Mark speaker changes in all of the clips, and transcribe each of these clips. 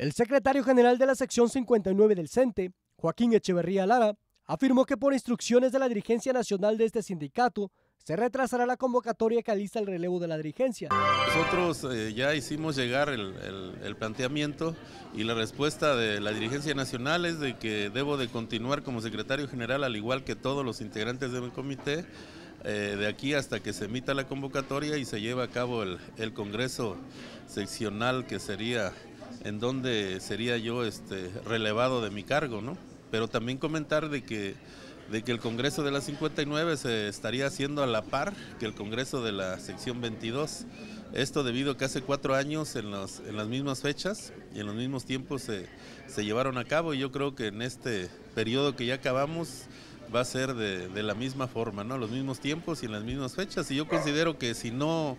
Speaker 1: El secretario general de la sección 59 del CENTE, Joaquín Echeverría Lara, afirmó que por instrucciones de la dirigencia nacional de este sindicato, se retrasará la convocatoria que alista el relevo de la dirigencia.
Speaker 2: Nosotros eh, ya hicimos llegar el, planteamiento y la respuesta de la dirigencia nacional es de que debo de continuar como secretario general al igual que todos los integrantes del comité eh, de aquí hasta que se emita la convocatoria y se lleve a cabo el congreso seccional que sería en donde sería yo este, relevado de mi cargo, ¿no? Pero también comentar de que, el Congreso de la 59 se estaría haciendo a la par que el Congreso de la sección 22. Esto debido a que hace cuatro años, en, las mismas fechas y en los mismos tiempos, se, llevaron a cabo. Y yo creo que en este periodo que ya acabamos va a ser de, la misma forma, ¿no? Los mismos tiempos y en las mismas fechas. Y yo considero que si no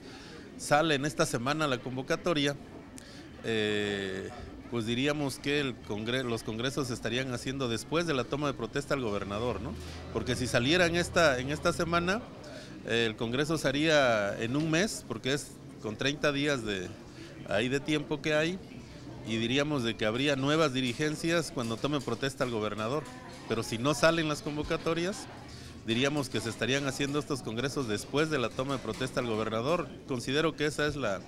Speaker 2: sale en esta semana la convocatoria, eh, pues diríamos que los congresos estarían haciendo después de la toma de protesta al gobernador, ¿no? Porque si salieran en esta, en esta semana, el congreso se haría en un mes, porque es con 30 días de, ahí de tiempo que hay, y diríamos de que habría nuevas dirigencias cuando tome protesta el gobernador. Pero si no salen las convocatorias, diríamos que se estarían haciendo estos congresos después de la toma de protesta al gobernador. Considero que esa es la,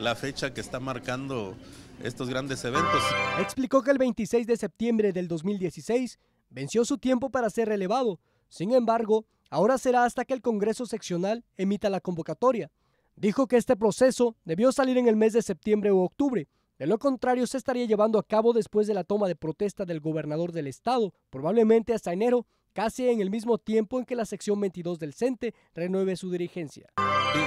Speaker 2: la fecha que está marcando estos grandes eventos.
Speaker 1: Explicó que el 26 de septiembre del 2016 venció su tiempo para ser relevado. Sin embargo, ahora será hasta que el Congreso seccional emita la convocatoria. Dijo que este proceso debió salir en el mes de septiembre u octubre. De lo contrario, se estaría llevando a cabo después de la toma de protesta del gobernador del estado, probablemente hasta enero, casi en el mismo tiempo en que la sección 22 del CENTE renueve su dirigencia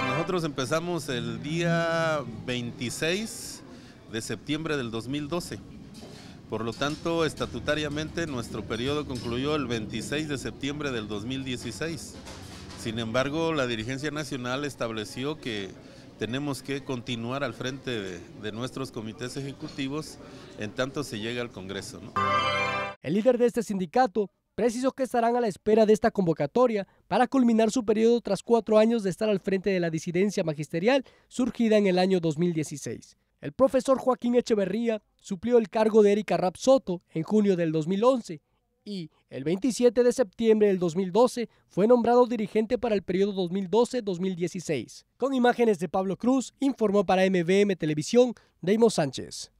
Speaker 2: nosotros empezamos el día 26 de septiembre del 2012. Por lo tanto, estatutariamente nuestro periodo concluyó el 26 de septiembre del 2016. Sin embargo, la dirigencia nacional estableció que tenemos que continuar al frente de, nuestros comités ejecutivos en tanto se llega al Congreso.
Speaker 1: El líder de este sindicato Preciso que estarán a la espera de esta convocatoria para culminar su periodo tras cuatro años de estar al frente de la disidencia magisterial surgida en el año 2016. El profesor Joaquín Echeverría suplió el cargo de Erika Rap Soto en junio del 2011 y el 27 de septiembre del 2012 fue nombrado dirigente para el periodo 2012-2016. Con imágenes de Pablo Cruz, informó para MVM Televisión deimos Sánchez.